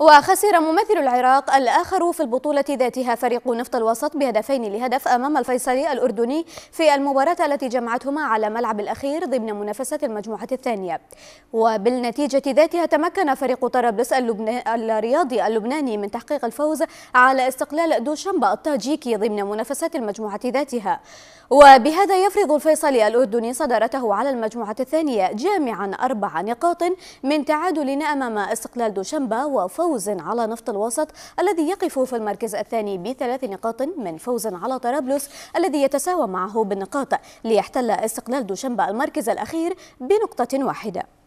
وخسر ممثل العراق الآخر في البطولة ذاتها فريق نفط الوسط بهدفين لهدف أمام الفيصلي الأردني في المباراة التي جمعتهما على ملعب الأخير ضمن منافسة المجموعة الثانية وبالنتيجة ذاتها تمكن فريق طرابلس الرياضي اللبناني من تحقيق الفوز على استقلال دوشنبا التاجيكي ضمن منافسة المجموعة ذاتها وبهذا يفرض الفيصلي الأردني صدارته على المجموعة الثانية جامعا أربع نقاط من تعادل أمام استقلال دوشنبا وفوز فوز على نفط الوسط الذي يقف في المركز الثاني بثلاث نقاط من فوز على طرابلس الذي يتساوى معه بالنقاط ليحتل استقلال دوشنبه المركز الأخير بنقطة واحدة